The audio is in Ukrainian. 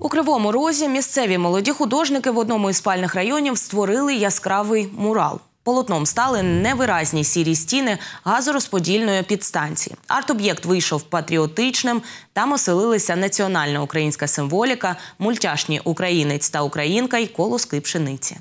У кривому розі місцеві молоді художники в одному із спальних районів створили яскравий мурал. Полотном стали невиразні сірі стіни газорозподільної підстанції. Арт-об'єкт вийшов патріотичним. Там оселилися національна українська символіка, мультяшні українець та українка й колоски пшениці.